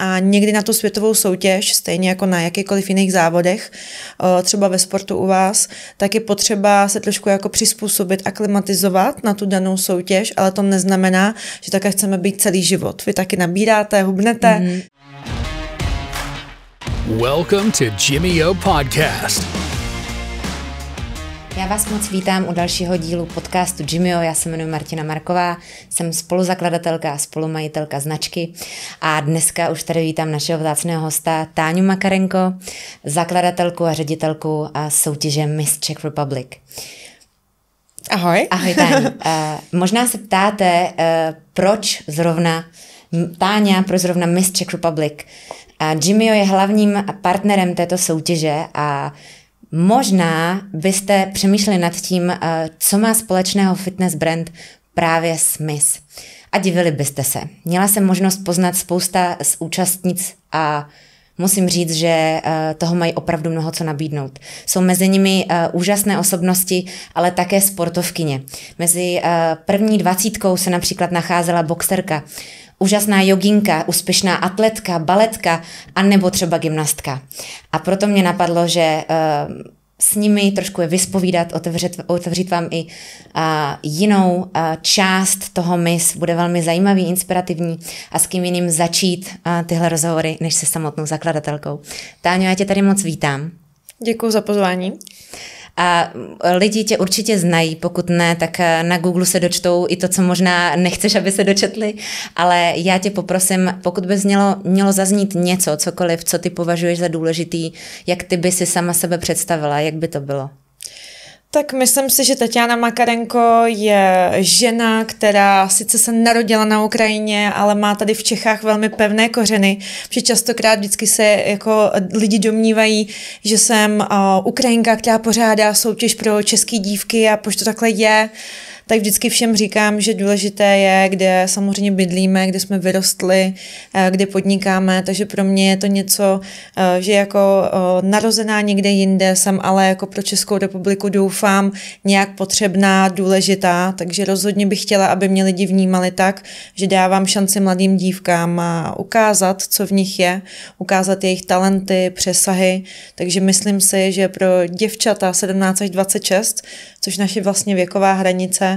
a někdy na tu světovou soutěž, stejně jako na jakýkoliv jiných závodech, eh, třeba ve sportu u vás, tak je potřeba se trošku jako přizpůsobit a klimatizovat na tu danou soutěž, ale to neznamená, že také chceme být celý život. Vy taky nabíráte, hubnete. Mm-hmm. Welcome to Jimmy O Podcast. Já vás moc vítám u dalšího dílu podcastu Jimio. Já se jmenuji Martina Marková, jsem spoluzakladatelka a spolumajitelka značky a dneska už tady vítám našeho vzácného hosta Táňu Makarenko, zakladatelku a ředitelku a soutěže Miss Czech Republic. Ahoj. Ahoj, Táň. Eh, možná se ptáte, eh, proč zrovna Táňa, proč zrovna Miss Czech Republic? Jimmyo Jimio je hlavním partnerem této soutěže a Možná byste přemýšleli nad tím, eh, co má společného fitness brand právě Smith. A divili byste se. Měla jsem možnost poznat spousta z účastnic a musím říct, že eh, toho mají opravdu mnoho co nabídnout. Jsou mezi nimi eh, úžasné osobnosti, ale také sportovkyně. Mezi první dvacítkou se například nacházela boxerka úžasná joginka, úspěšná atletka, baletka a nebo třeba gymnastka. A proto mě napadlo, že eh, s nimi trošku je vyspovídat, otevřít, otevřít vám i a, eh, jinou a, eh, část toho MIS. Bude velmi zajímavý, inspirativní a s kým jiným začít a, tyhle rozhovory, než se samotnou zakladatelkou. Táňo, já tě tady moc vítám. Děkuji za pozvání. A eh, lidi tě určitě znají, pokud ne, tak eh, na Google se dočtou i to, co možná nechceš, aby se dočetli, ale já tě poprosím, pokud by mělo, mělo zaznít něco, cokoliv, co ty považuješ za důležitý, jak ty by si sama sebe představila, jak by to bylo? Tak myslím si, že Tatiana Makarenko je žena, která sice se narodila na Ukrajině, ale má tady v Čechách velmi pevné kořeny, protože častokrát vždycky se jako lidi domnívají, že jsem eh, Ukrajinka, která pořádá soutěž pro české dívky a proč to takhle je. Uh, tak vždycky všem říkám, že důležité je, kde samozřejmě bydlíme, kde jsme vyrostli, eh, kde podnikáme, takže pro mě je to něco, eh, že jako eh, narozená někde jinde jsem, ale jako pro Českou republiku doufám nějak potřebná, důležitá, takže rozhodně bych chtěla, aby mě lidi vnímali tak, že dávám šanci mladým dívkám a ukázat, co v nich je, ukázat jejich talenty, přesahy, takže myslím si, že pro děvčata 17 až 26, což naše vlastně věková hranice,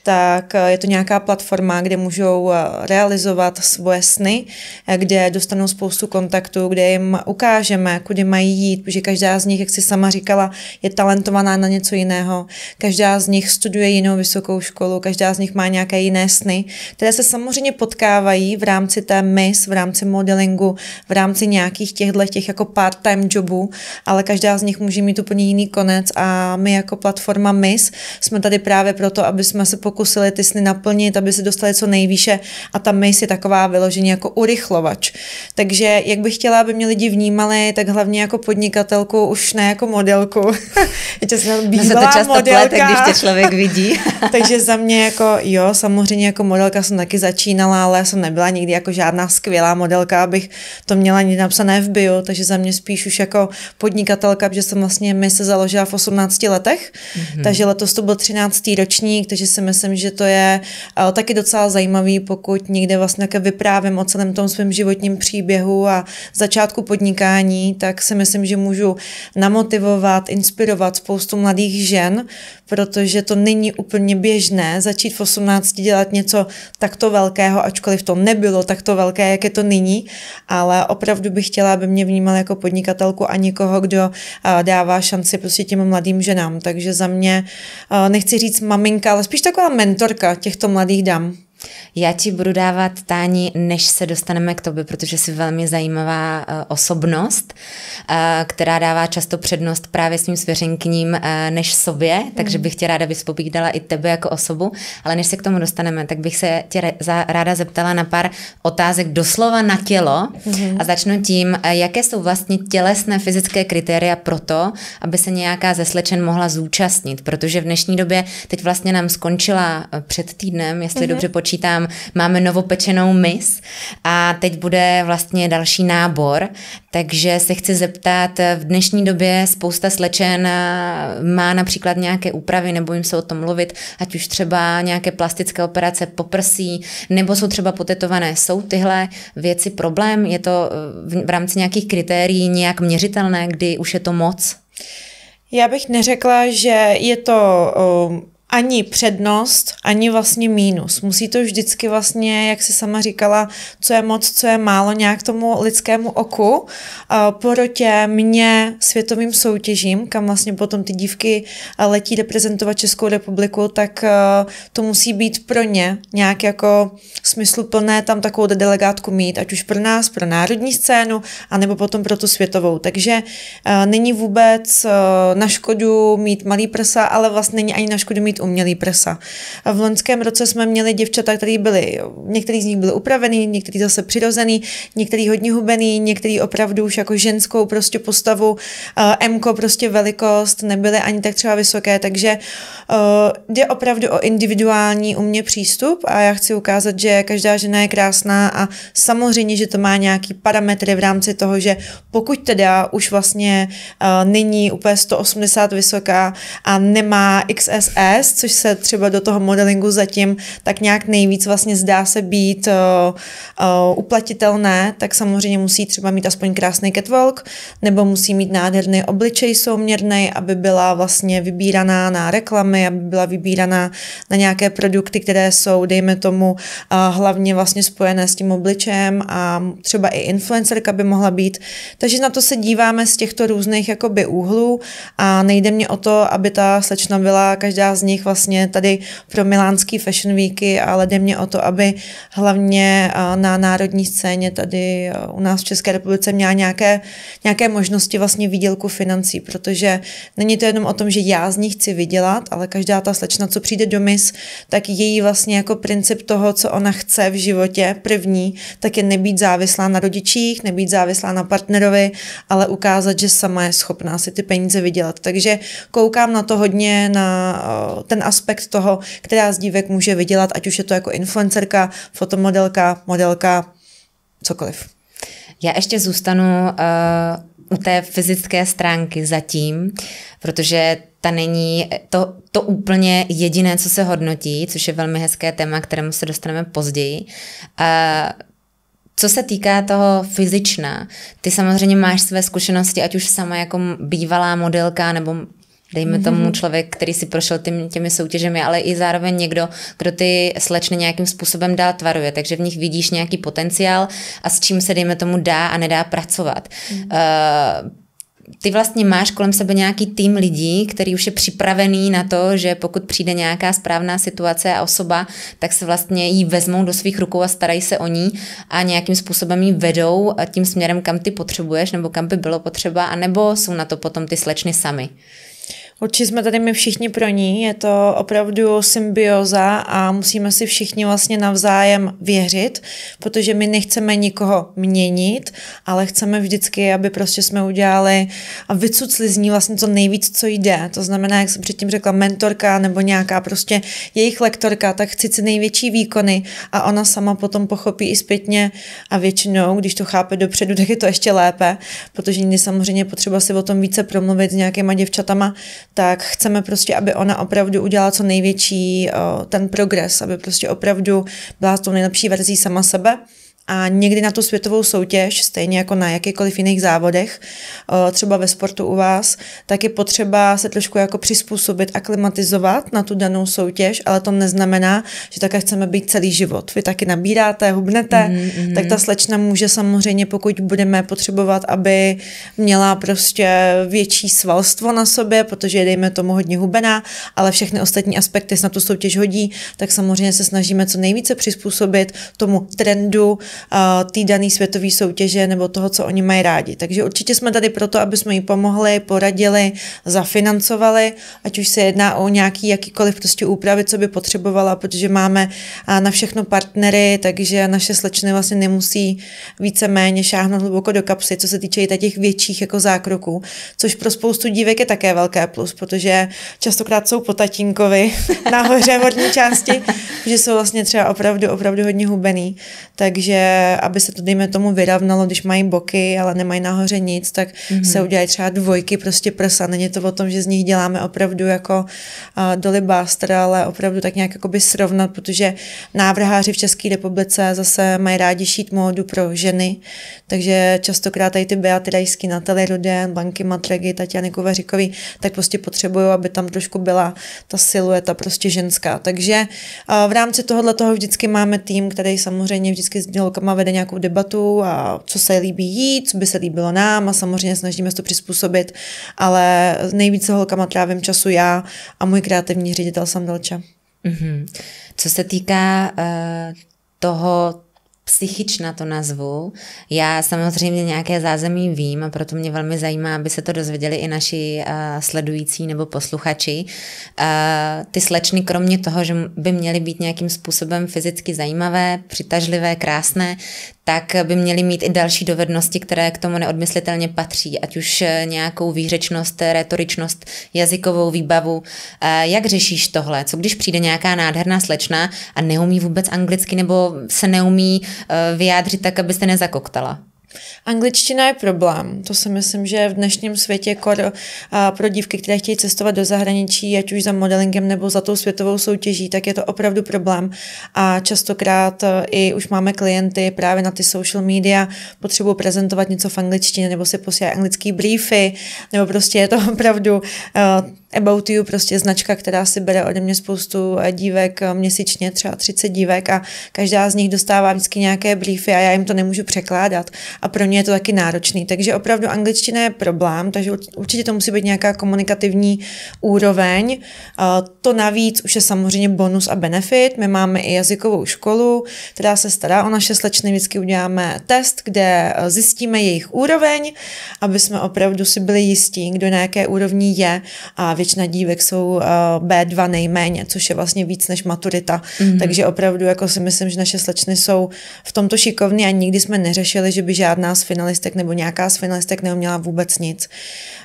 tak eh, je to nějaká platforma, kde můžou eh, realizovat svoje sny, eh, kde dostanou spoustu kontaktů, kde jim ukážeme, kudy mají jít, protože každá z nich, jak si sama říkala, je talentovaná na něco jiného. Každá z nich studuje jinou vysokou školu, každá z nich má nějaké jiné sny, které se samozřejmě potkávají v rámci té MIS, v rámci modelingu, v rámci nějakých těchto těch jako part-time jobů, ale každá z nich může mít úplně jiný konec a my jako platforma MIS jsme tady právě proto, aby jsme se pokusili ty sny naplnit, aby se dostali co nejvýše a ta myš je taková vyložení jako urychlovač. Takže jak bych chtěla, aby mě lidi vnímali, tak hlavně jako podnikatelku, už ne jako modelku. Já jsem no, bývalá to často modelka. Plete, když tě člověk vidí. Takže za mě jako jo, samozřejmě jako modelka jsem taky začínala, ale já jsem nebyla nikdy jako žádná skvělá modelka, abych to měla někde napsané v bio, takže za mě spíš už jako podnikatelka, protože jsem vlastně my se založila v 18 letech, mm-hmm. takže letos to byl 13. ročník, takže si myslím, myslím, že to je uh, taky docela zajímavý, pokud někde vlastně vyprávím o celém tom svém životním příběhu a začátku podnikání, tak si myslím, že můžu namotivovat, inspirovat spoustu mladých žen, protože to není úplně běžné začít v 18 dělat něco takto velkého, ačkoliv to nebylo takto velké, jak je to nyní, ale opravdu bych chtěla, aby mě vnímal jako podnikatelku a někoho, kdo eh, dává šanci prostě těm mladým ženám. Takže za mě, eh, nechci říct maminka, ale spíš taková mentorka těchto mladých dam? Já ti budu dávat, tání, než se dostaneme k tobě, protože jsi velmi zajímavá eh, osobnost, eh, která dává často přednost právě svým svěřenkním eh, než sobě, takže hmm. bych tě ráda vyspovídala i tebe jako osobu, ale než se k tomu dostaneme, tak bych se tě ráda zeptala na pár otázek doslova na tělo mm a začnu tím, jaké jsou vlastně tělesné fyzické kritéria pro to, aby se nějaká ze slečen mohla zúčastnit, protože v dnešní době teď vlastně nám skončila před týdnem, jestli mm-hmm. dobře počítám, počítám, máme novopečenou mis a teď bude vlastně další nábor, takže se chci zeptat, v dnešní době spousta slečen eh, má například nějaké úpravy, nebo jim se o tom mluvit, ať už třeba nějaké plastické operace poprsí, nebo jsou třeba potetované. Jsou tyhle věci problém? Je to eh, v rámci nějakých kritérií nějak měřitelné, kdy už je to moc? Já bych neřekla, že je to eh, ani přednost, ani vlastně mínus. Musí to vždycky vlastně, jak si sama říkala, co je moc, co je málo, nějak tomu lidskému oku, eh, porotě mě světovým soutěžím, kam vlastně potom ty dívky eh, letí reprezentovat Českou republiku, tak eh, to musí být pro ně nějak jako smysluplné tam takovou delegátku mít, ať už pro nás, pro národní scénu, anebo potom pro tu světovou. Takže není vůbec na škodu mít malý prsa, ale vlastně není ani na škodu mít umělý prsa. A v loňském roce jsme měli děvčata, které byly, některý z nich byly upravený, některý zase přirozený, některý hodně hubený, některý opravdu už jako ženskou prostě postavu, m prostě velikost, nebyly ani tak třeba vysoké, takže eh, jde opravdu o individuální u mě přístup a já chci ukázat, že každá žena je krásná a samozřejmě, že to má nějaký parametry v rámci toho, že pokud teda už vlastně uh, není úplně 180 vysoká a nemá XSS, což se třeba do toho modelingu zatím tak nějak nejvíc vlastně zdá se být uh, uh, uplatitelné, tak samozřejmě musí třeba mít aspoň krásný catwalk, nebo musí mít nádherný obličej souměrný, aby byla vlastně vybíraná na reklamy, aby byla vybíraná na nějaké produkty, které jsou, dejme tomu, uh, hlavně vlastně spojené s tím obličejem a třeba i influencerka by mohla být. Takže na to se díváme z těchto různých jakoby úhlů a nejde mě o to, aby ta slečna byla každá z nich bych vlastně tady pro milánský fashion weeky, ale jde mě o to, aby hlavně na národní scéně tady u nás v České republice měla nějaké, nějaké možnosti vlastně výdělku financí, protože není to jenom o tom, že já z nich chci vydělat, ale každá ta slečna, co přijde do mis, tak její vlastně jako princip toho, co ona chce v životě první, tak je nebýt závislá na rodičích, nebýt závislá na partnerovi, ale ukázat, že sama je schopná si ty peníze vydělat. Takže koukám na to hodně na ten aspekt toho, která z dívek může vydělat, ať už je to jako influencerka, fotomodelka, modelka, cokoliv. Já ještě zůstanu uh, u té fyzické stránky zatím, protože ta není to, to úplně jediné, co se hodnotí, což je velmi hezké téma, kterému se dostaneme později. Uh, co se týká toho fyzična, ty samozřejmě máš své zkušenosti, ať už sama jako bývalá modelka nebo dejme mm-hmm. tomu člověk, který si prošel tým, těmi soutěžemi, ale i zároveň někdo, kdo ty slečny nějakým způsobem dál tvaruje, takže v nich vidíš nějaký potenciál a s čím se, dejme tomu, dá a nedá pracovat. Mm-hmm. Uh, ty vlastně máš kolem sebe nějaký tým lidí, který už je připravený na to, že pokud přijde nějaká správná situace a osoba, tak se vlastně jí vezmou do svých rukou a starají se o ní a nějakým způsobem ji vedou tím směrem, kam ty potřebuješ nebo kam by bylo potřeba, anebo jsou na to potom ty slečny sami. Určitě jsme tady my všichni pro ní, je to opravdu symbioza a musíme si všichni vlastně navzájem věřit, protože my nechceme nikoho měnit, ale chceme vždycky, aby prostě jsme udělali a vycucli z ní vlastně co nejvíc, co jde. To znamená, jak jsem předtím řekla, mentorka nebo nějaká prostě jejich lektorka, tak chci si největší výkony a ona sama potom pochopí i zpětně a většinou, když to chápe dopředu, tak je to ještě lépe, protože někdy samozřejmě potřeba si o tom více promluvit s nějakýma děvčatama, tak chceme prostě, aby ona opravdu udělala co největší eh, ten progres, aby prostě opravdu byla tou nejlepší verzí sama sebe a někdy na tu světovou soutěž, stejně jako na jakýkoliv jiných závodech, eh, třeba ve sportu u vás, tak je potřeba se trošku jako přizpůsobit, aklimatizovat na tu danou soutěž, ale to neznamená, že také chceme být celý život. Vy taky nabíráte, hubnete, mm mm. tak ta slečna může samozřejmě, pokud budeme potřebovat, aby měla prostě větší svalstvo na sobě, protože je dejme tomu hodně hubená, ale všechny ostatní aspekty se na tu soutěž hodí, tak samozřejmě se snažíme co nejvíce přizpůsobit tomu trendu, Eh, té dané světové soutěže nebo toho, co oni mají rádi. Takže určitě jsme tady proto, aby jsme jim pomohli, poradili, zafinancovali, ať už se jedná o nějaký jakýkoliv prostě úpravy, co by potřebovala, protože máme eh, na všechno partnery, takže naše slečny vlastně nemusí víceméně šáhnout hluboko do kapsy, co se týče i těch větších jako zákroků, což pro spoustu dívek je také velké plus, protože častokrát jsou po tatínkovi nahoře v hodní části, že jsou vlastně třeba opravdu, opravdu hodně hubený. Takže aby se to, dejme tomu, vyrovnalo, když mají boky, ale nemají nahoře nic, tak mm-hmm. se udělají třeba dvojky prostě prsa. Není to o tom, že z nich děláme opravdu jako uh, Dolly ale opravdu tak nějak jakoby srovnat, protože návrháři v České republice zase mají rádi šít módu pro ženy, takže častokrát tady ty Beaty Rajsky, Natalie Ruden, Banky Matregy, Tatiany Kovaříkový, tak prostě potřebují, aby tam trošku byla ta silueta prostě ženská. Takže uh, v rámci tohohle toho vždycky máme tým, který samozřejmě vždycky sdělil holkama vede nějakou debatu a co se líbí jí, co by se líbilo nám a samozřejmě snažíme se to přizpůsobit, ale nejvíce holkama trávím času já a můj kreativní ředitel Sam Mm-hmm. Co se týká uh, toho, psychična to nazvu. Já samozřejmě nějaké zázemí vím a proto mě velmi zajímá, aby se to dozvěděli i naši uh, sledující nebo posluchači. Uh, ty slečny, kromě toho, že by měly být nějakým způsobem fyzicky zajímavé, přitažlivé, krásné, tak by měli mít i další dovednosti, které k tomu neodmyslitelně patří, ať už eh, nějakou výřečnost, eh, retoričnost, jazykovou výbavu. Eh, jak řešíš tohle? Co když přijde nějaká nádherná slečna a neumí vůbec anglicky nebo se neumí vyjádřit tak, aby se nezakoktala? Angličtina je problém. To si myslím, že v dnešním světě kor, a pro dívky, které chtějí cestovat do zahraničí, ať už za modelingem nebo za tou světovou soutěží, tak je to opravdu problém. A častokrát e, i už máme klienty právě na ty social media, potřebují prezentovat něco v angličtině nebo si posílají anglický briefy, nebo prostě je to opravdu e, About You, prostě značka, která si bere ode mě spoustu eh, dívek eh, měsíčně, třeba 30 dívek a každá z nich dostává vždycky nějaké briefy a já jim to nemůžu překládat a pro ně je to taky náročný. Takže opravdu angličtina je problém, takže určitě to musí být nějaká komunikativní úroveň. Eh, to navíc už je samozřejmě bonus a benefit. My máme i jazykovou školu, která se stará o naše slečny, vždycky uděláme test, kde zjistíme jejich úroveň, aby jsme opravdu si byli jistí, kdo na jaké úrovni je a v většina dívek jsou eh, B2 nejméně, což je vlastně víc než maturita. Mm-hmm. Takže opravdu jako si myslím, že naše slečny jsou v tomto šikovny a nikdy jsme neřešili, že by žádná z finalistek nebo nějaká z finalistek neuměla vůbec nic.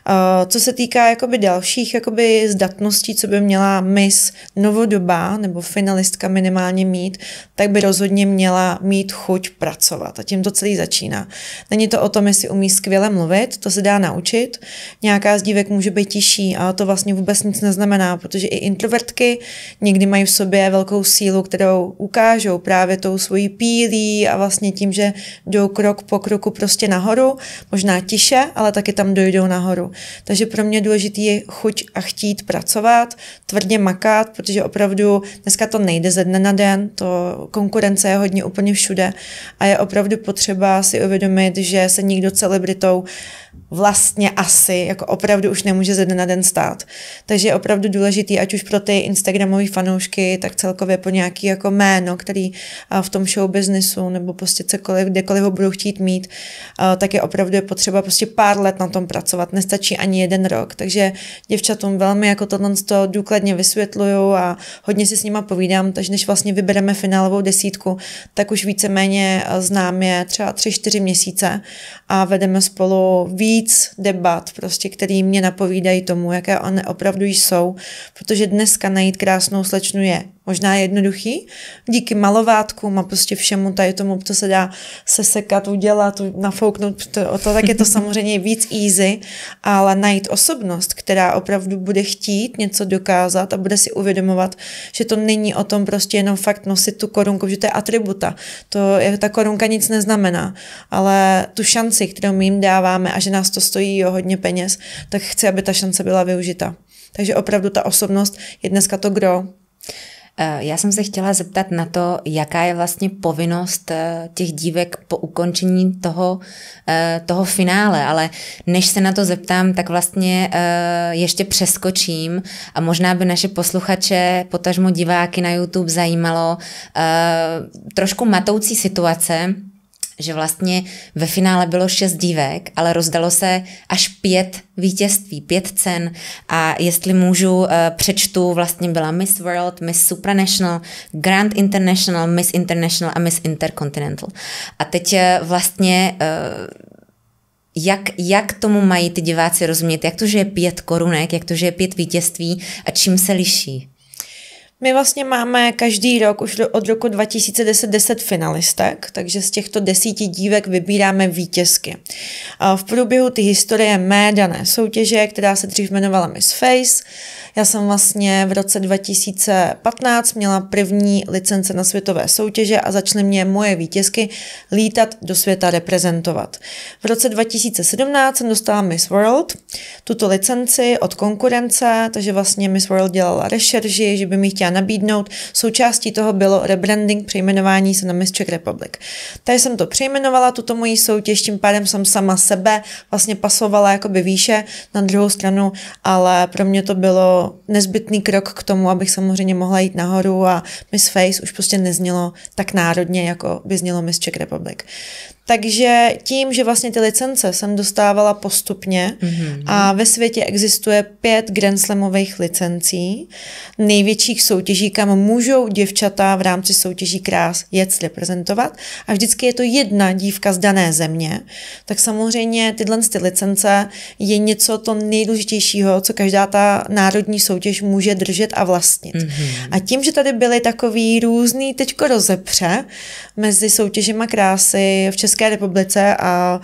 Eh, co se týká jakoby dalších jakoby zdatností, co by měla Miss novodoba nebo finalistka minimálně mít, tak by rozhodně měla mít chuť pracovat. A tím to celý začíná. Není to o tom, jestli umí skvěle mluvit, to se dá naučit. Nějaká z dívek může být tiší a to vlastně vlastně vůbec nic neznamená, protože i introvertky někdy mají v sobě velkou sílu, kterou ukážou právě tou svojí pílí a vlastně tím, že jdou krok po kroku prostě nahoru, možná tiše, ale taky tam dojdou nahoru. Takže pro mě důležitý je chuť a chtít pracovat, tvrdě makat, protože opravdu dneska to nejde ze dne na den, to konkurence je hodně úplně všude a je opravdu potřeba si uvědomit, že se nikdo celebritou vlastně asi jako opravdu už nemůže ze dne na den stát. Takže je opravdu důležitý, ať už pro ty Instagramové fanoušky, tak celkově po nějaký jako jméno, který v tom show businessu nebo prostě cokoliv, kdekoliv ho budou chtít mít, tak je opravdu je potřeba prostě pár let na tom pracovat. Nestačí ani jeden rok. Takže děvčatům velmi jako tohle to důkladně vysvětluju a hodně si s nima povídám, takže než vlastně vybereme finálovou desítku, tak už víceméně znám je třeba 3-4 měsíce a vedeme spolu víc debat, prostě, který mě napovídají tomu, jaké on, opravdu jsou, protože dneska najít krásnou slečnu je možná jednoduchý, díky malovátkům a prostě všemu tady tomu, to se dá sesekat, udělat, nafouknout, to, to tak je to samozřejmě víc easy, ale najít osobnost, která opravdu bude chtít něco dokázat a bude si uvědomovat, že to není o tom prostě jenom fakt nosit tu korunku, že to je atributa, to je, ta korunka nic neznamená, ale tu šanci, kterou my jim dáváme a že nás to stojí o hodně peněz, tak chci, aby ta šance byla využita. Takže opravdu ta osobnost je dneska to gro. Eh, já jsem se chtěla zeptat na to, jaká je vlastně povinnost eh, těch dívek po ukončení toho, eh, toho finále, ale než se na to zeptám, tak vlastně ještě přeskočím a možná by naše posluchače, potažmo diváky na YouTube zajímalo trošku matoucí situace, že vlastně ve finále bylo šest dívek, ale rozdalo se až pět vítězství, pět cen a jestli můžu eh, přečtu, vlastně byla Miss World, Miss Supranational, Grand International, Miss International a Miss Intercontinental. A teď eh, vlastně eh, jak, jak tomu mají ty diváci rozumět, jak to, že je pět korunek, jak to, že je pět vítězství a čím se liší? My vlastně máme každý rok už od roku 2010 10 finalistek, takže z těchto desíti dívek vybíráme vítězky. V průběhu ty historie mé dané soutěže, která se dřív jmenovala Miss Face, já jsem vlastně v roce 2015 měla první licence na světové soutěže a začaly mě moje vítězky lítat do světa reprezentovat. V roce 2017 jsem dostala Miss World, tuto licenci od konkurence, takže vlastně Miss World dělala rešerži, že by mi chtěla nabídnout. Součástí toho bylo rebranding, přejmenování se na Miss Czech Republic. Takže jsem to přejmenovala, tuto moji soutěž, tím pádem jsem sama sebe vlastně pasovala jakoby výše na druhou stranu, ale pro mě to bylo nezbytný krok k tomu, abych samozřejmě mohla jít nahoru a Miss Face už prostě neznělo tak národně, jako by znělo Miss Czech Republic. Takže tím, že vlastně ty licence jsem dostávala postupně mm-hmm. a ve světě existuje pět Grand Slamových licencí, největších soutěží, kam můžou děvčata v rámci soutěží krás jet reprezentovat a vždycky je to jedna dívka z dané země, tak samozřejmě tyhle ty licence je něco to nejdůležitějšího, co každá ta národní soutěž může držet a vlastnit. Mm-hmm. A tím, že tady byly takový různý teďko rozepře mezi soutěžima krásy v České České republice a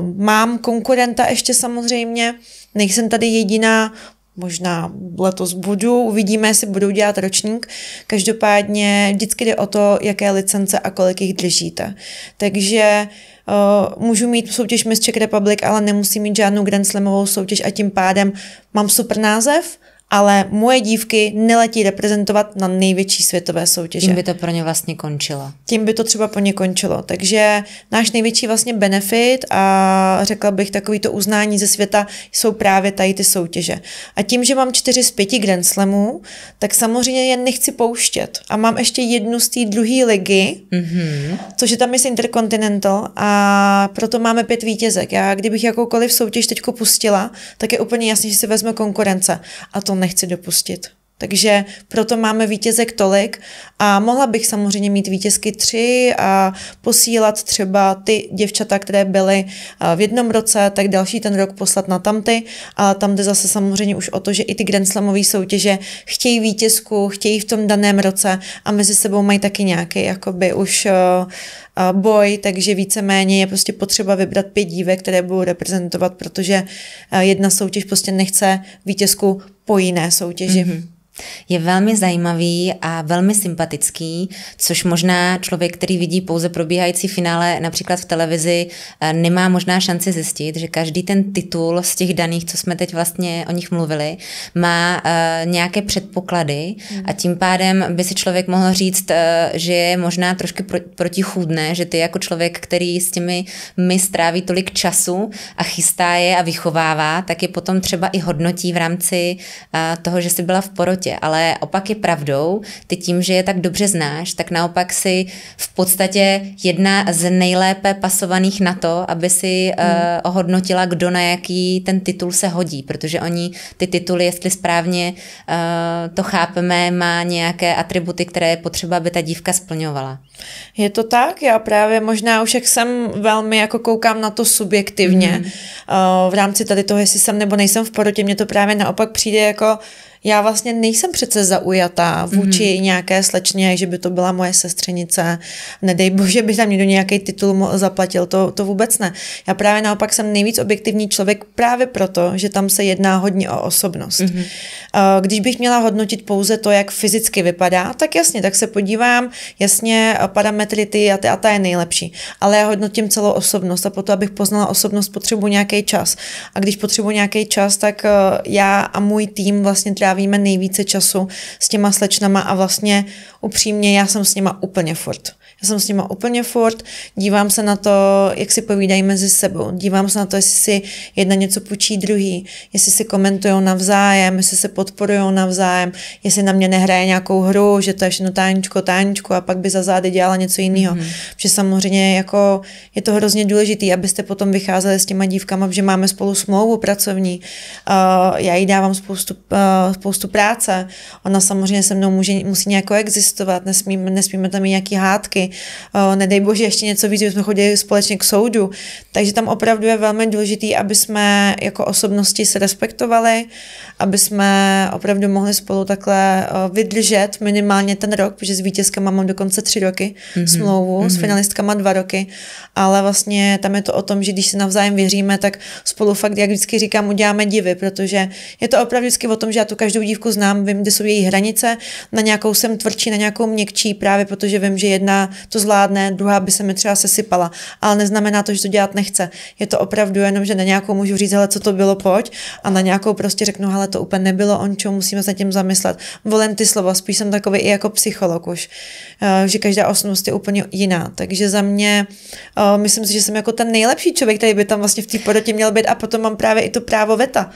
uh, mám konkurenta ještě samozřejmě, nejsem tady jediná, možná letos budu, uvidíme, jestli budou dělat ročník. Každopádně vždycky jde o to, jaké licence a kolik jich držíte. Takže uh, můžu mít soutěž Miss Czech Republic, ale nemusím mít žádnou Grand Slamovou soutěž a tím pádem mám super název, ale moje dívky neletí reprezentovat na největší světové soutěže. Tím by to pro ně vlastně končilo. Tím by to třeba pro ně končilo. Takže náš největší vlastně benefit a řekla bych takový to uznání ze světa jsou právě tady ty soutěže. A tím, že mám čtyři z pěti Grand Slamů, tak samozřejmě je nechci pouštět. A mám ještě jednu z té druhé ligy, mm-hmm. což je tam je Intercontinental a proto máme pět vítězek. Já kdybych jakoukoliv soutěž teď pustila, tak je úplně jasné, že si vezme konkurence. A to nechci dopustit. Takže proto máme vítězek tolik a mohla bych samozřejmě mít vítězky tři a posílat třeba ty děvčata, které byly eh, v jednom roce, tak další ten rok poslat na tamty, ale tam jde zase samozřejmě už o to, že i ty Grand Slamové soutěže chtějí vítězku, chtějí v tom daném roce a mezi sebou mají taky nějaký jakoby už eh, eh, boj, takže víceméně je prostě potřeba vybrat pět dívek, které budou reprezentovat, protože jedna soutěž prostě nechce vítězku po jiné soutěži. Mm-hmm. Je velmi zajímavý a velmi sympatický, což možná člověk, který vidí pouze probíhající finále například v televizi, eh, nemá možná šanci zjistit, že každý ten titul z těch daných, co jsme teď vlastně o nich mluvili, má eh, nějaké předpoklady hmm. a tím pádem by si člověk mohl říct, eh, že je možná trošku protichůdné, že ty jako člověk, který s těmi my stráví tolik času a chystá je a vychovává, tak je potom třeba i hodnotí v rámci toho, že si byla v porotě životě, ale opak je pravdou. Ty tím, že je tak dobře znáš, tak naopak si v podstatě jedna z nejlépe pasovaných na to, aby si eh, hmm. uh, ohodnotila, kdo na jaký ten titul se hodí, protože oni ty tituly, jestli správně uh, to chápeme, má nějaké atributy, které je potřeba, aby ta dívka splňovala. Je to tak? Já právě možná už jak jsem velmi jako koukám na to subjektivně hmm. uh, v rámci tady toho, jestli jsem nebo nejsem v porotě, mně to právě naopak přijde jako já vlastně nejsem přece zaujatá vůči mm-hmm. nějaké slečně, že by to byla moje sestřenice. Nedej bože, by tam někdo nějaký titul zaplatil, to, to vůbec ne. Já právě naopak jsem nejvíc objektivní člověk právě proto, že tam se jedná hodně o osobnost. Mm-hmm. Když bych měla hodnotit pouze to, jak fyzicky vypadá, tak jasně, tak se podívám, jasně, eh, parametry ty a ty a ta je nejlepší. Ale já hodnotím celou osobnost a proto, abych poznala osobnost, potřebuji nějaký čas. A když potřebuji nějaký čas, tak eh, já a můj tým vlastně třeba trávíme nejvíce času s těma slečnama a vlastně upřímně já jsem s nima úplně furt. Já jsem s nima úplně furt, dívám se na to, jak si povídají mezi sebou, dívám se na to, jestli si jedna něco půjčí druhý, jestli si komentují navzájem, jestli se podporují navzájem, jestli na mě nehraje nějakou hru, že to je všechno táničko, táničko a pak by za zády dělala něco jiného. Mm-hmm. Protože samozřejmě jako je to hrozně důležité, abyste potom vycházeli s těma dívkama, že máme spolu smlouvu pracovní. Uh, já jí dávám spoustu, uh, spoustu práce. Ona samozřejmě se mnou může, musí nějak existovat, nesmíme, nesmíme tam mít nějaké hádky, nedej bože ještě něco víc, jsme chodili společně k soudu. Takže tam opravdu je velmi důležitý, aby jsme jako osobnosti se respektovali, aby jsme opravdu mohli spolu takhle vydržet minimálně ten rok, protože s vítězkama mám dokonce tři roky mm-hmm. smlouvu, mm-hmm. s mhm. finalistkama dva roky, ale vlastně tam je to o tom, že když se navzájem věříme, tak spolu fakt, jak vždycky říkám, uděláme divy, protože je to opravdu vždycky o tom, že já tu každou dívku znám, vím, kde jsou její hranice, na nějakou jsem tvrdší, na nějakou měkčí, právě protože vím, že jedna to zvládne, druhá by se mi třeba sesypala, ale neznamená to, že to dělat nechce. Je to opravdu jenom, že na nějakou můžu říct, hele, co to bylo, pojď, a na nějakou prostě řeknu, ale to úplně nebylo, on čo, musíme se tím zamyslet. Volím ty slova, spíš jsem takový i jako psycholog už, eh, že každá osobnost je úplně jiná. Takže za mě, eh, myslím si, že jsem jako ten nejlepší člověk, který by tam vlastně v té porotě měl být a potom mám právě i to právo veta.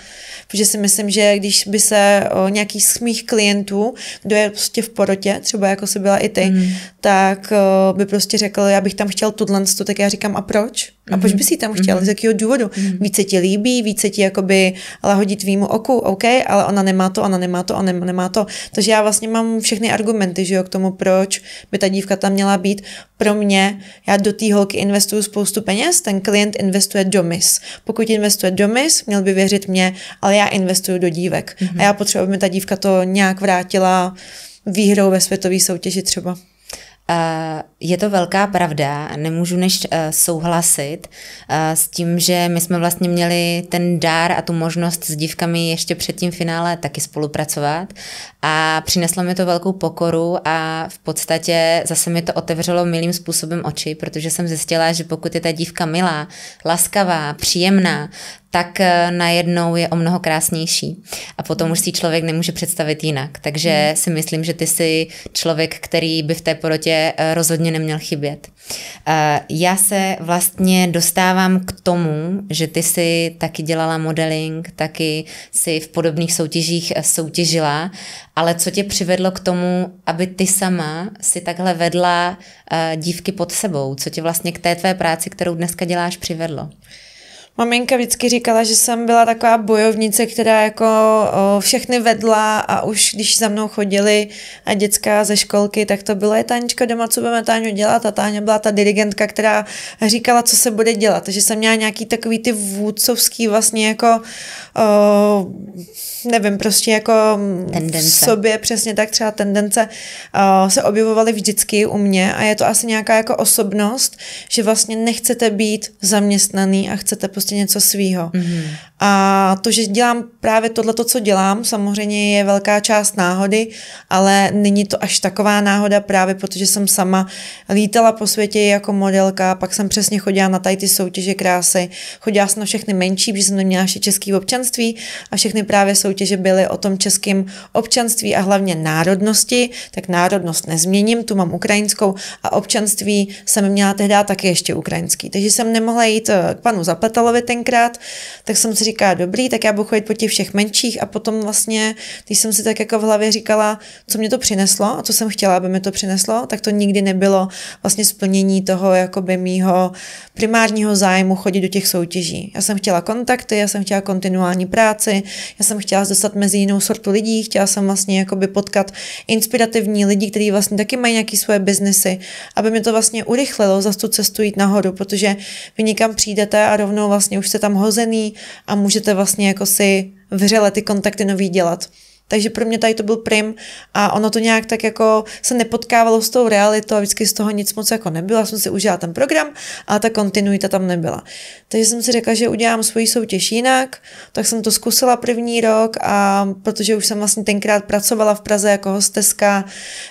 Protože si myslím, že když by se nějaký z mých klientů, kdo je prostě v porotě, třeba jako si byla i ty, mm. tak eh, by prostě řekl, já bych tam chtěl to, tak já říkám, a proč? A proč mhm. bys ji tam chtěl? Mm-hmm. Z jakého důvodu? Mm-hmm. Více ti líbí, více ti jakoby lahodí tvýmu oku, OK, ale ona nemá to, ona nemá to, ona nemá to. Takže já vlastně mám všechny argumenty, že jo, k tomu, proč by ta dívka tam měla být. Pro mě, já do té holky investuju spoustu peněz, ten klient investuje do mis. Pokud investuje do mis, měl by věřit mě, ale já investuju do dívek. Mm-hmm. A mhm. já potřebuji, aby mi ta dívka to nějak vrátila výhrou ve světové soutěži třeba. Eh, je to velká pravda, nemůžu než eh, souhlasit eh, s tím, že my jsme vlastně měli ten dár a tu možnost s dívkami ještě před tím finále taky spolupracovat a přineslo mi to velkou pokoru a v podstatě zase mi to otevřelo milým způsobem oči, protože jsem zjistila, že pokud je ta dívka milá, laskavá, příjemná, tak eh, najednou je o mnoho krásnější. A potom už si člověk nemůže představit jinak. Takže hmm. si myslím, že ty jsi člověk, který by v té porotě eh, rozhodně neměl chybět. Eh, já se vlastně dostávám k tomu, že ty jsi taky dělala modeling, taky si v podobných soutěžích soutěžila, ale co tě přivedlo k tomu, aby ty sama si takhle vedla dívky pod sebou? Co tě vlastně k té tvé práci, kterou dneska děláš, přivedlo? Maminka vždycky říkala, že jsem byla taková bojovnice, která jako všechny vedla a už když za mnou chodili a děcka ze školky, tak to bylo, je Tanička doma, co budeme Táňu dělat a Táňa byla ta dirigentka, která říkala, co se bude dělat. Takže jsem měla nějaký takový ty vůdcovský vlastně jako o, nevím, prostě jako tendence. v sobě přesně tak třeba tendence o, se objevovaly vždycky u mě a je to asi nějaká jako osobnost, že vlastně nechcete být zaměstnaný a chcete prostě prostě něco svýho. Mm-hmm. A to, že dělám právě tohle, co dělám, samozřejmě je velká část náhody, ale není to až taková náhoda právě, protože jsem sama lítala po světě jako modelka, pak jsem přesně chodila na tady ty soutěže krásy, chodila jsem na všechny menší, protože jsem neměla ještě český občanství a všechny právě soutěže byly o tom českým občanství a hlavně národnosti, tak národnost nezměním, tu mám ukrajinskou a občanství jsem měla tehdy taky ještě ukrajinský, takže jsem nemohla jít eh, k panu Zapletalovi, Karlovy tenkrát, tak jsem si říkala, dobrý, tak já budu chodit po těch všech menších a potom vlastně, když jsem si tak jako v hlavě říkala, co mě to přineslo a co jsem chtěla, aby mi to přineslo, tak to nikdy nebylo vlastně splnění toho jakoby mýho primárního zájmu chodit do těch soutěží. Já jsem chtěla kontakty, já jsem chtěla kontinuální práci, já jsem chtěla dostat mezi jinou sortu lidí, chtěla jsem vlastně jakoby potkat inspirativní lidi, kteří vlastně taky mají nějaké svoje biznesy, aby mi to vlastně urychlilo za tu cestu jít nahoru, protože vy někam přijdete a rovnou vlastně vlastně už jste tam hozený a můžete vlastně jako si vřele ty kontakty nový dělat. Takže pro mě tady to byl prim a ono to nějak tak jako se nepotkávalo s tou realitou a vždycky z toho nic moc jako nebylo. Já jsem si užila ten program, ale ta kontinuita tam nebyla. Takže jsem si řekla, že udělám svoji soutěž jinak, tak jsem to zkusila první rok a protože už jsem vlastně tenkrát pracovala v Praze jako hosteska,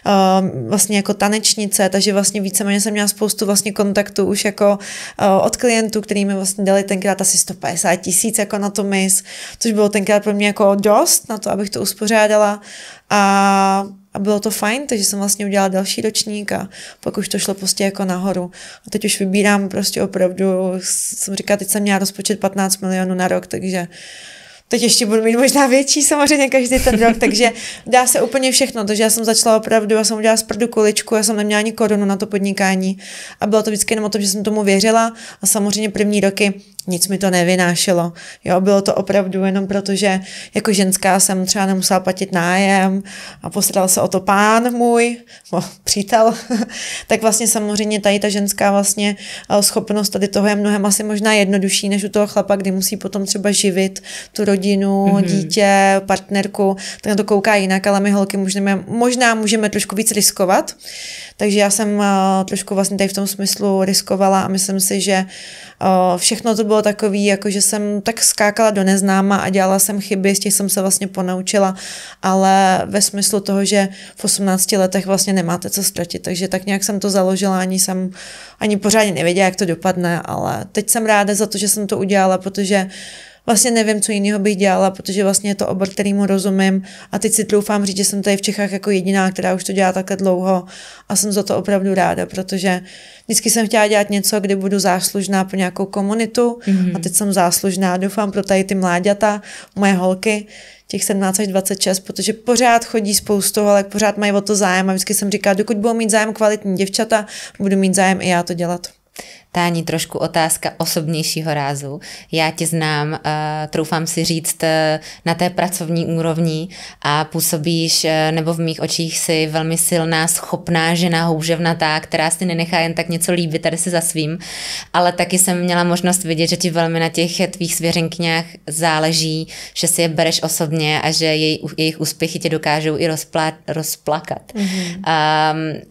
ehm, vlastně jako tanečnice, takže vlastně víceméně jsem měla spoustu vlastně kontaktů už jako eh, od klientů, který mi vlastně dali tenkrát asi 150 tisíc jako na to mis, což bylo tenkrát pro mě jako dost na to, abych to uspořila uspořádala a, a bylo to fajn, takže jsem vlastně udělala další ročník a pak už to šlo prostě jako nahoru. A teď už vybírám prostě opravdu, jsem říkala, teď jsem měla rozpočet 15 milionů na rok, takže uh, Teď ještě budu mít možná větší samozřejmě každý ten rok, takže dá se úplně všechno. Takže já jsem začala opravdu, já jsem udělala z prdu kuličku, já jsem neměla ani korunu na to podnikání a bylo to vždycky jenom o tom, že jsem tomu věřila a samozřejmě první roky nic mi to nevynášelo. Jo, bylo to opravdu jenom proto, že jako ženská jsem třeba nemusela platit nájem a postaral se o to pán můj, o, přítel, tak vlastně samozřejmě tady ta ženská vlastně eh, schopnost tady toho je mnohem asi možná jednodušší než u toho chlapa, kdy musí potom třeba živit tu rodinu rodinu, mm-hmm. dítě, partnerku, tak na to kouká jinak, ale my holky můžeme, možná můžeme trošku víc riskovat. Takže já jsem uh, trošku vlastně tady v tom smyslu riskovala a myslím si, že uh, všechno to bylo takový, jako že jsem tak skákala do neznáma a dělala jsem chyby, z těch jsem se vlastně ponaučila, ale ve smyslu toho, že v 18 letech vlastně nemáte co ztratit, takže tak nějak jsem to založila, ani jsem ani pořádně nevěděla, jak to dopadne, ale teď jsem ráda za to, že jsem to udělala, protože vlastně nevím, co jiného bych dělala, protože vlastně je to obor, kterýmu rozumím a teď si troufám říct, že jsem tady v Čechách jako jediná, která už to dělá takhle dlouho a jsem za to opravdu ráda, protože vždycky jsem chtěla dělat něco, kdy budu záslužná pro nějakou komunitu mm-hmm. a teď jsem záslužná, doufám, pro tady ty mláďata, moje holky, těch 17 až 26, protože pořád chodí spoustu ale pořád mají o to zájem a vždycky jsem říkala, dokud budou mít zájem kvalitní děvčata, budu mít zájem i já to dělat. Táni, trošku otázka osobnějšího rázu. Já tě znám, eh, troufám si říct, eh, na té pracovní úrovni a působíš, eh, nebo v mých očích si velmi silná, schopná žena, houževnatá, která si nenechá jen tak něco líbit, tady si za svým, ale taky jsem měla možnost vidět, že ti velmi na těch tvých svěřenkňách záleží, že si je bereš osobně a že jej, jejich úspěchy tě dokážou i rozplá, rozplakat. Mm-hmm. Um,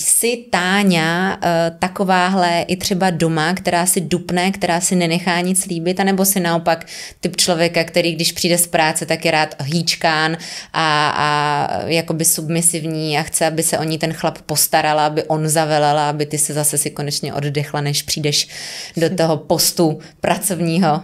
jsi Táňa takováhle i třeba doma, která si dupne, která si nenechá nic líbit, anebo si naopak typ člověka, který když přijde z práce, tak je rád hýčkán a, a jakoby submisivní a chce, aby se o ní ten chlap postarala, aby on zavelela, aby ty se zase si konečně oddechla, než přijdeš do toho postu pracovního.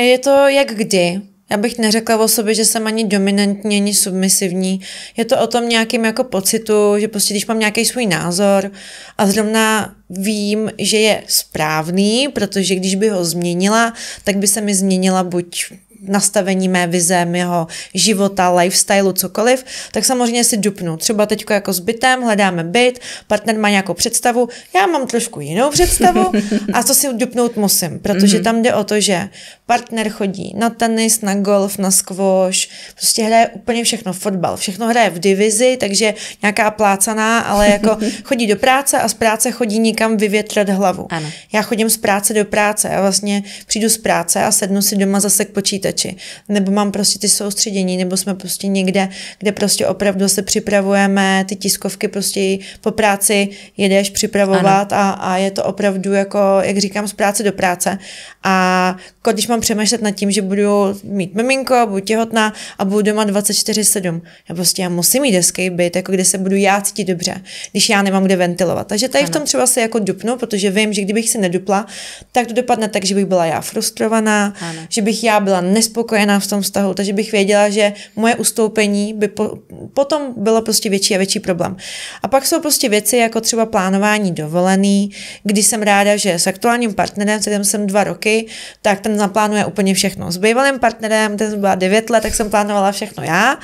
Je to jak kdy. Já bych neřekla o sobě, že jsem ani dominantní, ani submisivní. Je to o tom nějakým jako pocitu, že prostě když mám nějaký svůj názor a zrovna vím, že je správný, protože když by ho změnila, tak by se mi změnila buď nastavení mé vize, mého života, lifestylu, cokoliv, tak samozřejmě si dupnu. Třeba teď jako s bytem hledáme byt, partner má nějakou představu, já mám trošku jinou představu a to si dupnout musím, protože mm-hmm. tam jde o to, že partner chodí na tenis, na golf, na squash, prostě hraje úplně všechno, fotbal, všechno hraje v divizi, takže nějaká plácaná, ale jako chodí do práce a z práce chodí nikam vyvětrat hlavu. Ano. Já chodím z práce do práce a vlastně přijdu z práce a sednu si doma zase k počítači počítači, nebo mám prostě ty soustředění, nebo jsme prostě někde, kde prostě opravdu se připravujeme, ty tiskovky prostě po práci jedeš připravovat a, a je to opravdu jako, jak říkám, z práce do práce. A když mám přemýšlet nad tím, že budu mít miminko, budu těhotná a budu doma 24-7, já prostě já musím mít hezký byt, jako kde se budu já cítit dobře, když já nemám kde ventilovat. Takže tady ano. v tom třeba se jako dupnu, protože vím, že kdybych se nedupla, tak to dopadne tak, že bych byla já frustrovaná, ano. že bych já byla ne nespokojená v tom vztahu, takže bych věděla, že moje ustoupení by po, potom bylo prostě větší a větší problém. A pak jsou prostě věci jako třeba plánování dovolený, Když jsem ráda, že s aktuálním partnerem, se jsem dva roky, tak ten naplánuje úplně všechno. S bývalým partnerem, ten byla devět let, tak jsem plánovala všechno já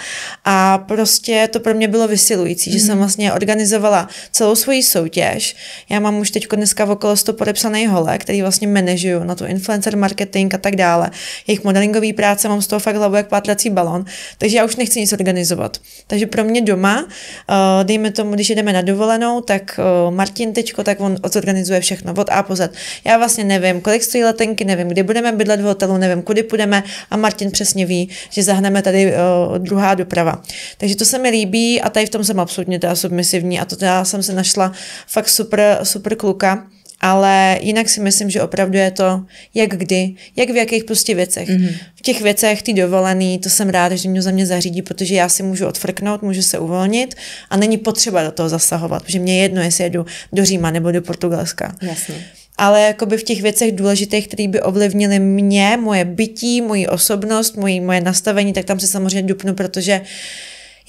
a prostě to pro mě bylo vysilující, mm. že mhm. jsem vlastně organizovala celou svoji soutěž. Já mám už teď dneska v okolo 100 podepsaných hole, který vlastně manažuju na tu influencer marketing a tak dále, jejich modelingový skvělý práce, mám z toho fakt hlavu jak pátlací balon, takže já už nechci nic organizovat. Takže pro mě doma, eh, dejme tomu, když jdeme na dovolenou, tak eh, Martin tečko, tak on odorganizuje všechno od A po Z. Já vlastně nevím, kolik stojí letenky, nevím, kde budeme bydlet v hotelu, nevím, kudy půjdeme a Martin přesně ví, že zahneme tady eh, druhá doprava. Takže to se mi líbí a tady v tom jsem absolutně teda submisivní a to já jsem se našla fakt super, super kluka ale jinak si myslím, že opravdu je to, jak kdy, jak v jakých prostě věcech. Mm-hmm. V těch věcech, ty dovolený, to jsem ráda, že mě za mě zařídí, protože já si můžu odfrknout, můžu se uvolnit a není potřeba do toho zasahovat, protože mě je jedno, jestli jedu do Říma nebo do Portugalska. Jasně ale jakoby v těch věcech důležitých, které by ovlivnily mě, moje bytí, moji osobnost, moji, moje nastavení, tak tam se samozřejmě dupnu, protože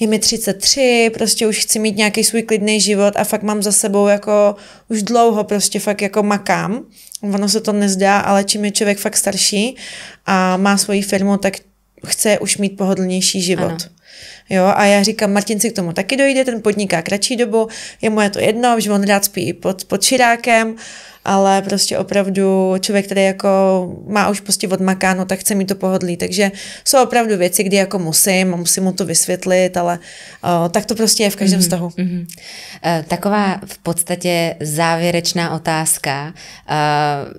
je mi 33, prostě už chci mít nějaký svůj klidný život a fakt mám za sebou jako už dlouho prostě fakt jako makám. Ono se to nezdá, ale čím je člověk fakt starší a má svoji firmu, tak chce už mít pohodlnější život. Ano. Jo, a já říkám, Martin si k tomu taky dojde, ten podniká kratší dobu, je mu je to jedno, že on rád spí pod, pod širákem, uh, ale prostě opravdu člověk, který jako má už prostě odmakáno, tak chce mít to pohodlí. Takže jsou opravdu věci, kdy jako musím a musím mu to vysvětlit, ale o, tak to prostě je v každém mm-hmm. Mm-hmm. Taková v podstatě závěrečná otázka. E,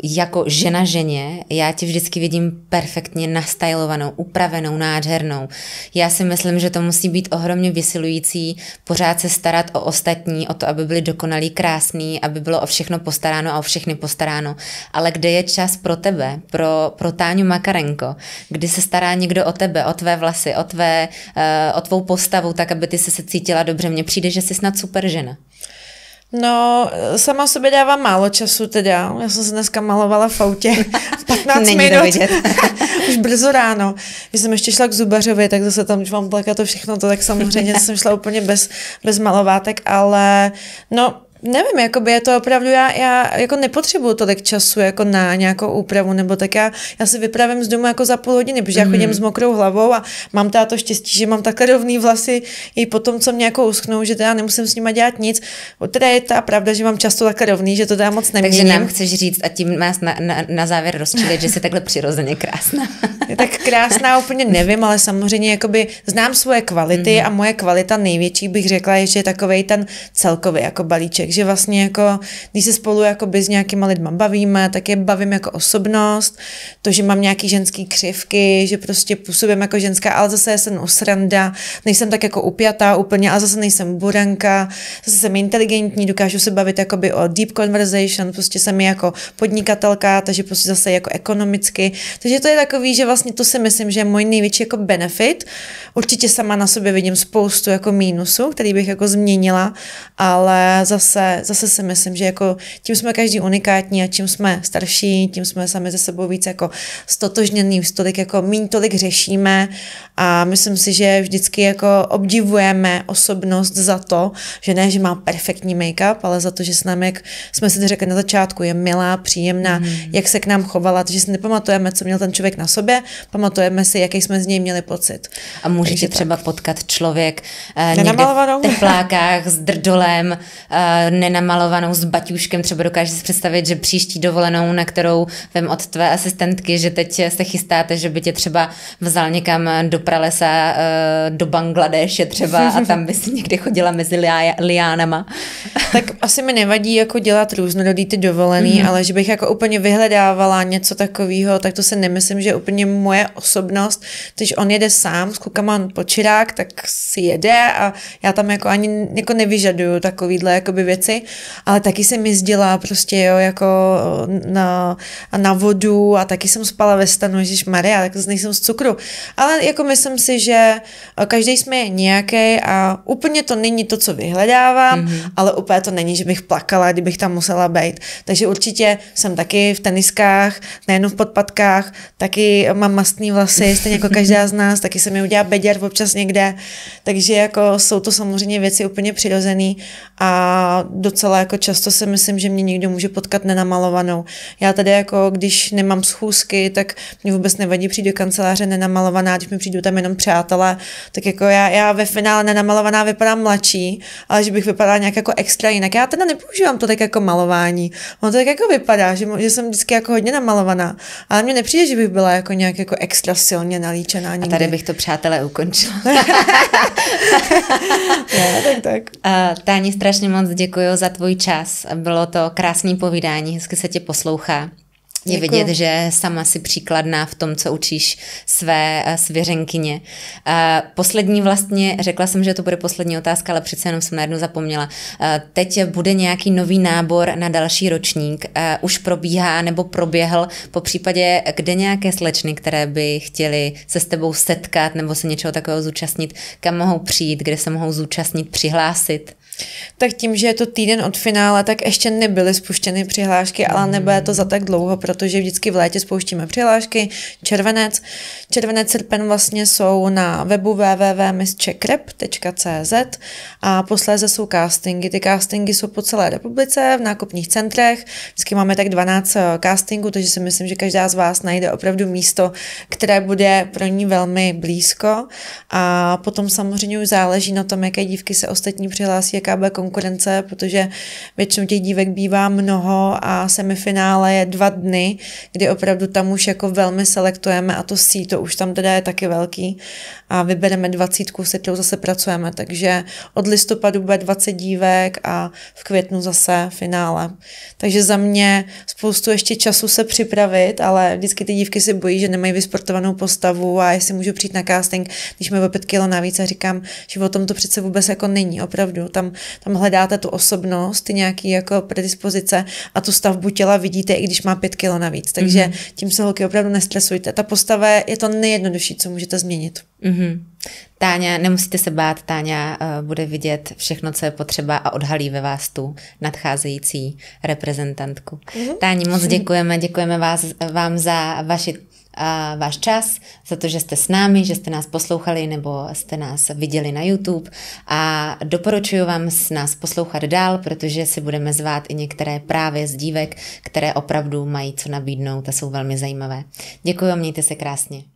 jako žena ženě, já ti vždycky vidím perfektně nastylovanou, upravenou, nádhernou. Já si myslím, že to musí být ohromně vysilující pořád se starat o ostatní, o to, aby byli dokonalí, krásní, aby bylo o všechno postaráno a o všechny postaráno, ale kde je čas pro tebe, pro, pro Táňu Makarenko, kdy se stará někdo o tebe, o tvé vlasy, o, tvé, eh, o tvou postavu, tak aby ty se, se cítila dobře. Mně přijde, že jsi snad super žena. No, sama sobě dávám málo času teda. Já jsem se dneska malovala v autě 15 Není minut. Už brzo ráno. Když jsem ještě šla k zubařovi, tak zase tam mám plaka to všechno, to tak samozřejmě jsem šla úplně bez, bez malovátek, ale no, nevím, jakoby je to opravdu, já, já jako nepotřebuju tolik času jako na nějakou úpravu, nebo tak já, já si vypravím z domu jako za půl hodiny, protože mm já chodím mhm. s mokrou hlavou a mám teda to štěstí, že mám takhle rovný vlasy i po tom, co mě jako uschnou, že teda nemusím s nima dělat nic. O teda je ta pravda, že mám často takhle rovný, že to teda moc neměním. Takže nám chceš říct a tím nás na, na, na závěr rozčílit, že jsi takhle přirozeně krásná. tak krásná úplně nevím, ale samozřejmě jakoby znám svoje kvality mm-hmm. a moje kvalita největší bych řekla je, že je takovej ten celkový jako balíček, takže vlastně jako, když se spolu jako by s nějakýma lidma bavíme, tak je bavím jako osobnost, to, že mám nějaký ženský křivky, že prostě působím jako ženská, ale zase jsem usranda, nejsem tak jako upjatá úplně, ale zase nejsem buranka, zase jsem inteligentní, dokážu se bavit jakoby o deep conversation, prostě jsem jako podnikatelka, takže prostě zase jako ekonomicky. Takže to je takový, že vlastně to si myslím, že je můj největší jako benefit. Určitě sama na sobě vidím spoustu jako mínusů, který bych jako změnila, ale zase zase, zase si myslím, že jako tím jsme každý unikátní a čím jsme starší, tím jsme sami ze sebou víc jako stotožněný, už tolik jako míň tolik řešíme a myslím si, že vždycky jako obdivujeme osobnost za to, že ne, že má perfektní make-up, ale za to, že s námi, jak jsme si to řekli na začátku, je milá, příjemná, mm. jak se k nám chovala, takže si nepamatujeme, co měl ten člověk na sobě, pamatujeme si, jaký jsme z něj měli pocit. A můžete třeba tak. potkat člověk eh, někde v teplákách s drdolem, eh, nenamalovanou s baťuškem, třeba dokážeš si představit, že příští dovolenou, na kterou vem od tvé asistentky, že teď se chystáte, že by tě třeba vzal někam do pralesa, eh, do Bangladeše třeba a tam by si někdy chodila mezi liánama. tak asi mi nevadí jako dělat různorodý ty dovolený, mm. ale že bych jako úplně vyhledávala něco takového, tak to se nemyslím, že je úplně moje osobnost. Když on jede sám s kukama počirák, tak si jede a já tam jako ani jako nevyžaduju takovýhle jakoby věc věci, ale taky jsem jezdila prostě, jo, jako eh, na, na vodu a taky jsem spala ve stanu, Ježíš Maria, tak nejsem z cukru. Ale jako myslím si, že eh, každý jsme nějaký a úplně to není to, co vyhledávám, mm-hmm. ale úplně to není, že bych plakala, kdybych tam musela být. Takže určitě jsem taky v teniskách, nejenom v podpatkách, taky mám mastný vlasy, stejně jako každá z nás, taky se mi udělá beděr občas někde. Takže jako jsou to samozřejmě věci úplně přirozené a docela jako často si myslím, že mě někdo může potkat nenamalovanou. Já tady jako, když nemám schůzky, tak mě vůbec nevadí, přijít do kanceláře nenamalovaná, když mi přijdu tam jenom přátelé, tak jako já, já ve finále nenamalovaná vypadám mladší, ale že bych vypadala nějak jako extra jinak. Já teda nepoužívám to tak jako malování. Ono to tak jako vypadá, že, že jsem vždycky jako hodně namalovaná, ale mně nepřijde, že bych byla jako nějak jako extra silně nalíčená. Nikdy. A tady bych to přátelé ukončila. ne, tak tak. Uh, Táni, strašně moc děkuji děkuji za tvůj čas. Bylo to krásné povídání, hezky se tě poslouchá. Je Děkuji. vidět, že sama si příkladná v tom, co učíš své eh, svěřenkyně. Eh, poslední vlastně, řekla jsem, že to bude poslední otázka, ale přece jenom jsem najednou zapomněla. Eh, teď bude nějaký nový nábor na další ročník. Už probíhá nebo proběhl, po případě kde nějaké slečny, které by chtěly se s tebou setkat nebo se něčeho takového zúčastnit, kam mohou přijít, kde se mohou zúčastnit, přihlásit? tak tím, že je to týden od finále, tak ještě nebyly spuštěny přihlášky, ale hmm. nebude to za tak dlouho, protože vždycky v létě spouštíme přihlášky, červenec. Červenec, srpen vlastně jsou na webu www.misčekrep.cz a posléze jsou castingy. Ty castingy jsou po celé republice, v nákupních centrech. Vždycky máme tak 12 eh, castingů, takže si myslím, že každá z vás najde opravdu místo, které bude pro ní velmi blízko. A potom samozřejmě už záleží na tom, jaké dívky se ostatní přihlásí, jaká jaká bude konkurence, protože většinou těch dívek bývá mnoho a semifinále je dva dny, kdy opravdu tam už jako velmi selektujeme a to síto už tam teda je taky velký a vybereme dvacítku, se kterou zase pracujeme, takže od listopadu bude 20 dívek a v květnu zase finále. Takže za mě spoustu ještě času se připravit, ale vždycky ty dívky se bojí, že nemají vysportovanou postavu a jestli můžu přijít na casting, když mi o 5 kilo navíc a říkám, že o tom to přece vůbec jako není, opravdu. Tam tam, hledáte tu osobnost, ty nějaký jako predispozice a tu stavbu těla vidíte, i když má pět kilo navíc. Takže mm-hmm. tím se holky opravdu nestresujte. Ta postava je to nejjednodušší, co můžete změnit. Mm-hmm. Táňa, nemusíte se bát, Táňa uh, bude vidět všechno, co je potřeba a odhalí ve vás tu nadcházející reprezentantku. Mm-hmm. Táni, moc děkujeme, děkujeme vás, vám za vaši a váš čas, za to, že jste s námi, že jste nás poslouchali nebo jste nás viděli na YouTube a doporučuji vám s nás poslouchat dál, protože si budeme zvát i některé právě z dívek, které opravdu mají co nabídnout a jsou velmi zajímavé. Děkuji a mějte se krásně.